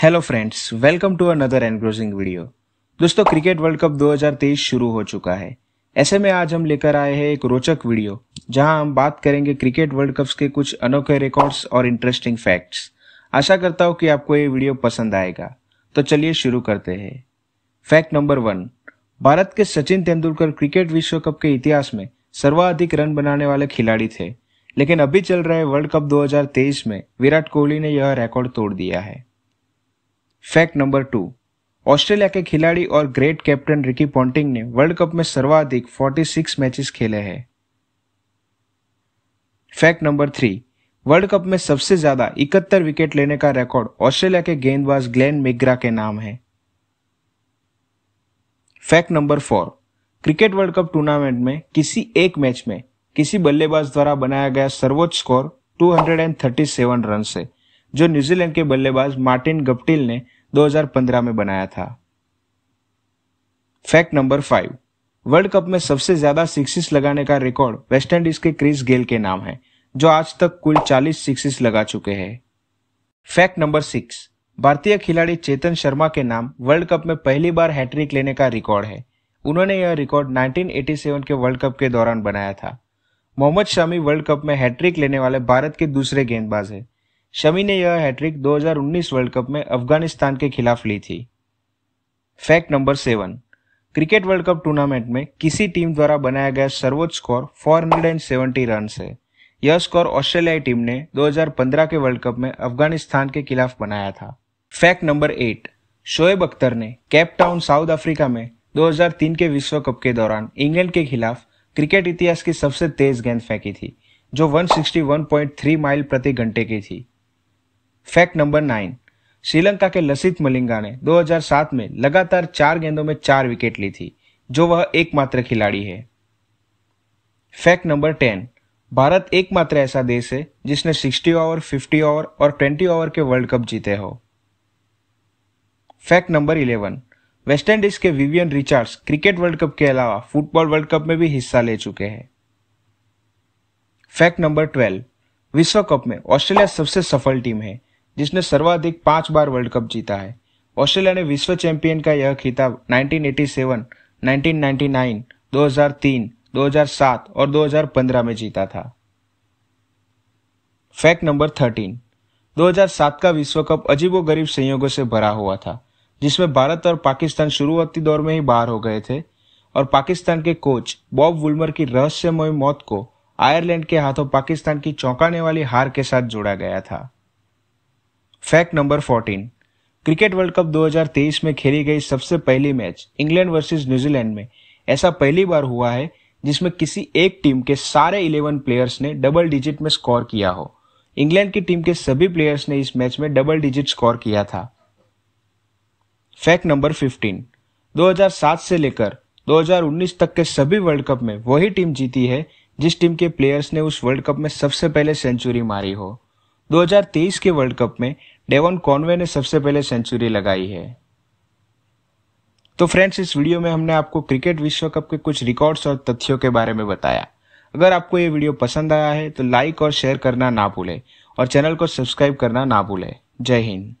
hello friends welcome to another encouraging video दोस्तों cricket world cup 2023 शुरू हो चुका है ऐसे में आज हम लेकर आए हैं एक रोचक वीडियो जहां हम बात करेंगे क्रिकेट वर्ल्ड कप्स के कुछ अनोखे रिकॉर्ड्स और इंटरेस्टिंग फैक्ट्स आशा करता हूं कि आपको ये वीडियो पसंद आएगा तो चलिए शुरू करते हैं फैक्ट नंबर वन भारत के सचिन तेंदुलकर क्रिकेट विश्व कप के इतिहास में सर्वाधिक रन बनाने वाले खिलाड़ी थे लेकिन अभी चल रहे वर्ल्ड कप 2023 में विराट कोहली ने यह रिकॉर्ड तोड़ दिया है फैक्ट नंबर टू ऑस्ट्रेलिया के खिलाड़ी और ग्रेट कैप्टन रिकी पॉन्टिंग ने वर्ल्ड कप में सर्वाधिक 46 मैचेस खेले हैं fact number three world cup में सबसे ज्यादा इकहत्तर विकेट लेने का रिकॉर्ड ऑस्ट्रेलिया के गेंदबाज ग्लेन मेग्रा के नाम है fact number four cricket world cup tournament में किसी एक मैच में किसी बल्लेबाज द्वारा बनाया गया सर्वोच्च स्कोर 237 रन है जो न्यूजीलैंड के बल्लेबाज मार्टिन गप्टिल ने 2015 में बनाया था fact number five world cup में सबसे ज्यादा सिक्सिस लगाने का रिकॉर्ड वेस्टइंडीज के क्रिस गेल के नाम है जो आज तक कुल 40 सिक्सिस लगा चुके हैं फैक्ट नंबर सिक्स भारतीय खिलाड़ी चेतन शर्मा के नाम वर्ल्ड कप में पहली बार हैट्रिक लेने का रिकॉर्ड है उन्होंने यह रिकॉर्ड 1987 के वर्ल्ड कप के दौरान बनाया था मोहम्मद शामी वर्ल्ड कप में हैट्रिक लेने वाले भारत के दूसरे गेंदबाज हैं शमी ने यह हैट्रिक 2019 वर्ल्ड कप में अफगानिस्तान के खिलाफ ली थी fact number seven cricket world cup tournament में किसी टीम द्वारा बनाया गया सर्वोच्च स्कोर 470 रन है यह स्कोर ऑस्ट्रेलियाई टीम ने 2015 के वर्ल्ड कप में अफगानिस्तान के खिलाफ बनाया था fact number eight Shoaib Akhtar ने कैप टाउन साउथ अफ्रीका में 2003 के विश्व कप के दौरान इंग्लैंड के खिलाफ क्रिकेट इतिहास की सबसे तेज गेंद फेंकी थी जो 161.3 माइल प्रति घंटे की थी फैक्ट नंबर नाइन श्रीलंका के लसित मलिंगा ने 2007 में लगातार चार गेंदों में चार विकेट ली थी जो वह एकमात्र खिलाड़ी है फैक्ट नंबर टेन भारत एकमात्र ऐसा देश है जिसने 60 ओवर 50 ओवर और 20 ओवर के वर्ल्ड कप जीते हो फैक्ट नंबर इलेवन वेस्टइंडीज के Vivian Richards cricket world cup के अलावा फुटबॉल वर्ल्ड कप में भी हिस्सा ले चुके हैं फैक्ट नंबर ट्वेल्व विश्व कप में ऑस्ट्रेलिया सबसे सफल टीम है जिसने सर्वाधिक पांच बार वर्ल्ड कप जीता है ऑस्ट्रेलिया ने विश्व चैंपियन का यह खिताब 1987, 1999, 2003, 2007 और 2015 में जीता था फैक्ट नंबर 13 2007 का विश्व कप अजीबो गरीब संयोगों से भरा हुआ था जिसमें भारत और पाकिस्तान शुरुआती दौर में ही बाहर हो गए थे और पाकिस्तान के कोच बॉब वुलमर की रहस्यमय मौत को आयरलैंड के हाथों पाकिस्तान की चौंकाने वाली हार के साथ जोड़ा गया था fact number 14 cricket world cup 2023 में खेली गई सबसे पहली मैच इंग्लैंड वर्सेस न्यूजीलैंड में ऐसा पहली बार हुआ है जिसमें किसी एक टीम के सारे 11 प्लेयर्स ने डबल डिजिट में स्कोर किया हो इंग्लैंड की टीम के सभी प्लेयर्स ने इस मैच में डबल डिजिट स्कोर किया था फैक्ट नंबर 15 2007 से लेकर 2019 तक के सभी वर्ल्ड कप में वही टीम जीती है जिस टीम के प्लेयर्स ने उस वर्ल्ड कप में सबसे पहले सेंचुरी मारी हो 2023 के वर्ल्ड कप में डेवन कॉनवे ने सबसे पहले सेंचुरी लगाई है तो फ्रेंड्स इस वीडियो में हमने आपको क्रिकेट विश्व कप के कुछ रिकॉर्ड्स और तथ्यों के बारे में बताया अगर आपको ये वीडियो पसंद आया है तो लाइक और शेयर करना ना भूलें और चैनल को सब्सक्राइब करना ना भूलें जय हिंद